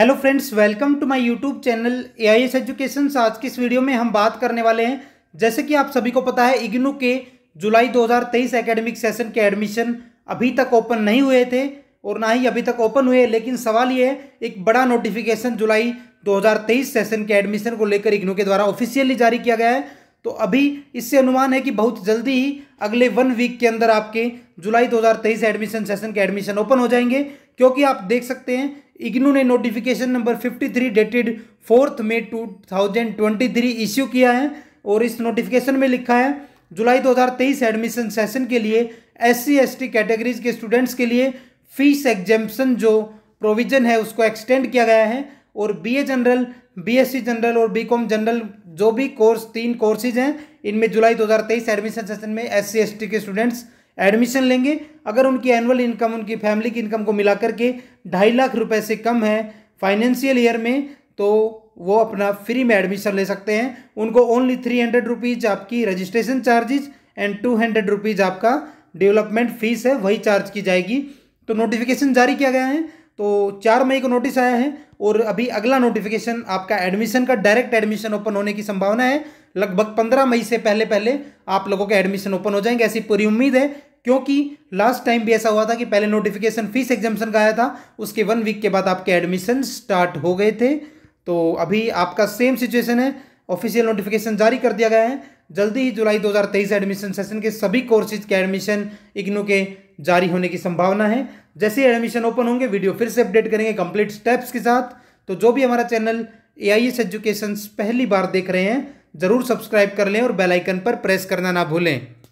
hello friends welcome to my YouTube channel AIS education आज की इस वीडियो में हम बात करने वाले हैं जैसे कि आप सभी को पता है इग्नू के जुलाई 2023 एकेडमिक सेशन के एडमिशन अभी तक ओपन नहीं हुए थे और ना ही अभी तक ओपन हुए लेकिन सवाल ये है एक बड़ा नोटिफिकेशन जुलाई 2023 सेशन के एडमिशन को लेकर इग्नू के द्वारा ऑफिशियली जारी किया गया है तो अभी इससे अनुमान है कि बहुत जल्दी ही अगले वन वीक के अंदर आपके जुलाई 2023 एडमिशन सेशन के एडमिशन ओपन हो जाएंगे क्योंकि आप देख सकते हैं इग्नू ने notification number 53 dated fourth May 2023 issue किया है और इस नोटिफिकेशन में लिखा है जुलाई 2023 एडमिशन सेशन के लिए एस सी कैटेगरीज के स्टूडेंट्स के लिए फीस एग्जेम्पन जो प्रोविज़न है उसको एक्सटेंड किया गया है और बीए जनरल बीएससी जनरल और बीकॉम जनरल जो भी कोर्स तीन कोर्सेज हैं इनमें जुलाई 2023 एडमिशन सेशन में एस सी के स्टूडेंट्स एडमिशन लेंगे अगर उनकी एनुअल इनकम उनकी फैमिली की इनकम को मिला करके ढाई लाख रुपए से कम है फाइनेंशियल ईयर में तो वो अपना फ्री में एडमिशन ले सकते हैं उनको ओनली थ्री हंड्रेड रुपीज़ आपकी registration charges and two hundred rupees आपका डेवलपमेंट फीस है वही चार्ज की जाएगी तो नोटिफिकेशन जारी किया गया है तो चार मई को नोटिस आया है और अभी अगला नोटिफिकेशन आपका एडमिशन का डायरेक्ट एडमिशन ओपन होने की संभावना है लगभग पंद्रह मई से पहले पहले आप लोगों के एडमिशन ओपन हो जाएंगे ऐसी पूरी उम्मीद है क्योंकि लास्ट टाइम भी ऐसा हुआ था कि पहले नोटिफिकेशन फीस एग्जामेशन का आया था उसके वन वीक के बाद आपके एडमिशन स्टार्ट हो गए थे तो अभी आपका सेम सिचुएशन है ऑफिशियल नोटिफिकेशन जारी कर दिया गया है जल्दी ही जुलाई 2023 एडमिशन सेशन के सभी कोर्सेज के एडमिशन इग्नू के जारी होने की संभावना है जैसे एडमिशन ओपन होंगे वीडियो फिर से अपडेट करेंगे कंप्लीट स्टेप्स के साथ तो जो भी हमारा channel A I S education पहली बार देख रहे हैं ज़रूर सब्सक्राइब कर लें और बेल आइकन पर प्रेस करना ना भूलें